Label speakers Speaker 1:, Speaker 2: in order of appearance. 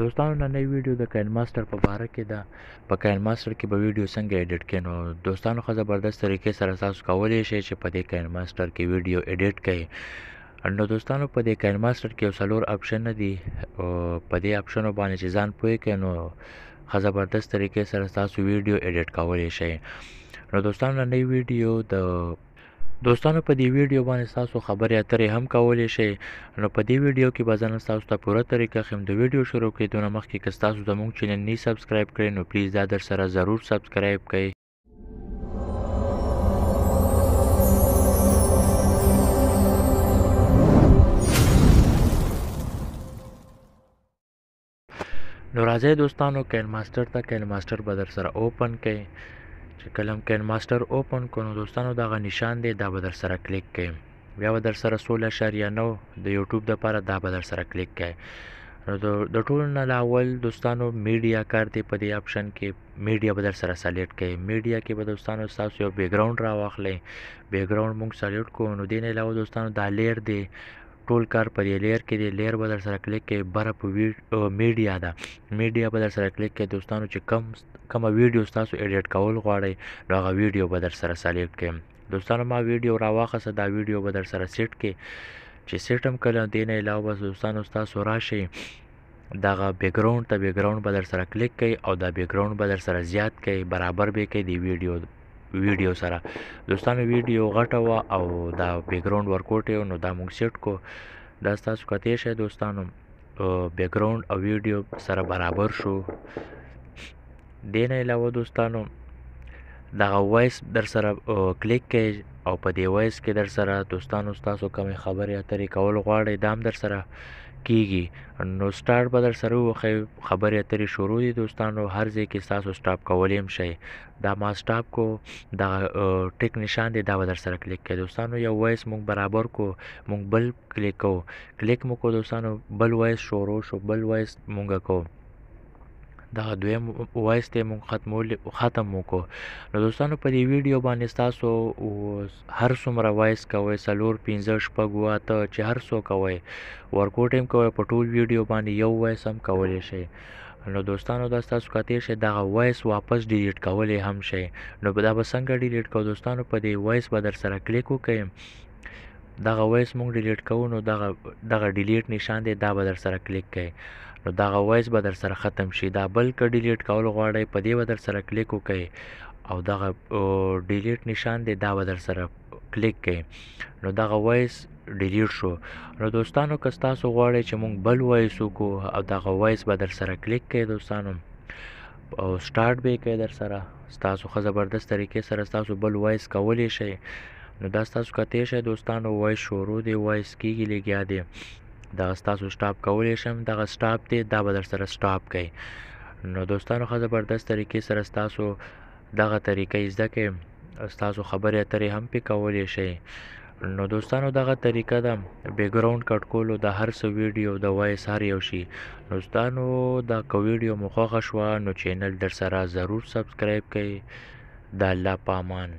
Speaker 1: دوستانو نننۍ ویډیو د کاین ماستر په باره کې ده په کاین ماستر کې به ویډیو څنګه اډیټ کړئ نو دوستانو ښه زبردست طریقې سره تاسو کولی شئ چې په دې کاین ماستر کې ویډیو اډیټ کړئ نو دوستانو په دې کاین ماستر کې یو څلور آپشن دي په دې آپشنو باندې چې ځان پوه کړئ نو ښه زبردست طریقې سره تاسو ویډیو اډیټ کولی شئ نو دوستانو نننۍ ویډیو د دوستانو په دې ویډیو باندې تاسو خبرې اترې هم کولای شئ نو په دې ویډیو کې به زه تاسو ته پوره طریقه خیم د ویډیو شروع کیدو مخکې که تاسو زموږ چینل نه سبسکرایب کړئ نو پلیز دا در سره ضرور سبسکرایب کړئ نو راځي دوستانو کین ماستر ته کین ماستر به در سره اوپن کړئ چې کلم کین ماستر اوپن کړو دوستانو دغه نشان دی دا به در سره کلیک کړئ بیا به در سره سوله اشاریه نو د یوټیوب دپاره دا به در سره کلیک کړئ د ټولو نه لاول دوستانو میډیا کار دی په دې آپشن کې میډیا به در سره سلیکټ کړئ میډیا کې به دوستانو ستاسو یو بیکګراوند راواخلئ بیکګراوند مونږ سلیکټ کوو نو دې نه علاوه دوستانو دا لیر دی ټول کار په دې لیر کې دی لیر به در سره کلیک کوي بره په میډیا ده میډیا به در سره کلیک کوي دوستانو چې کم کومه ویډیو ستاسو ایډیټ کول غواړئ نو هغه ویډیو به در سره سلیکټ کړئ دوستانو ما ویډیو راواخیسته دا ویډیو به در سره سیټ کړئ چې سیټم کله دې نه علاوه بس دوستانو ستاسو راشي دغه بیک گراوند ته بیک گراوند به در سره کلیک کوي او دا بیک گراوند به در سره زیات کوي برابر به کوي دی ویډیو ویډیو سره دوستانو ویډیو غټه وا او دا بیک گراوند ورکوټ یو نو دا موږ سیټ کو دا تاسو کته شي دوستانو بیک گراوند او ویډیو سره برابر شو دینه علاوه دوستانو دغه وایس در سره کلیک کړئ او په دی وایس کې در سره دوستانو تاسو کومې خبرې اترې کول غواړئ دام در سره کیږي نو سٹار به در سره وخی خبرې اترې شروع دي دوستانو هر ځای کې تاسو سټاپ کولی هم شئ دا ما سټاپ کو دا ټیک نشان دی دا به در سره کلیک کړئ دوستانو یو وایس مونږ برابر کو مونږ بل کلیک کو کلیک مو کو دوستانو بل وایس شروع شو بل وایس مونږ کو دغه دویم وایس ته مونږ ختمول ختم وکړو نو دوستانو په دې ویډیو باندې تاسو هر څومره وایس کوي سلور 15 شپږ واته چې هر څو کوي ورکوټ هم کوي په ټول ویډیو باندې یو وایس هم کولی شي نو دوستانو دا تاسو کته شي دا وایس واپس ډیلیټ کولې هم شي نو دا به څنګه ډیلیټ کو دوستانو په دې وایس به در سره کلیک وکړم دا وایس مونږ ډیلیټ کوو نو دا دا ډیلیټ نشان دی دا به در سره کلیک کړئ نو دغه وایس به در سره ختم شي دا بل که ډیلیټ کول غواړئ په دې به در سره کلیک وکئ او دغه ډیلیټ نشان دی دا به در سره کلیک کړئ نو دغه وایس ډیلیټ شو نو دوستانو که تاسو غواړئ چې مونږ بل وایس وکړو او دغه وایس به در سره کلیک کړئ دوستانو او سٹارټ به کوي در سره تاسو خو زبردست طریقې سره تاسو بل وایس کولی شئ نو دا تاسو کته شئ دوستانو وایس شروع دی وایس کیږي لګیا دی دغه ستاسو سټاپ کولی شم دغه سټاپ دی دا به در سره سټاپ کوي نو دوستانو ښه زبردست طریقې سره ستاسو دغه طریقې زده کوي ستاسو خبرې اترې هم پې کولی شئ نو دوستانو دغه طریقه ده بیکګراوند کټ کولو د هر څه ویډیو د وایس هر یو شي دوستانو دا که ویډیو مو خوښه شوه نو چینل در سره ضرور سبسکرایب کوئ د الله په امان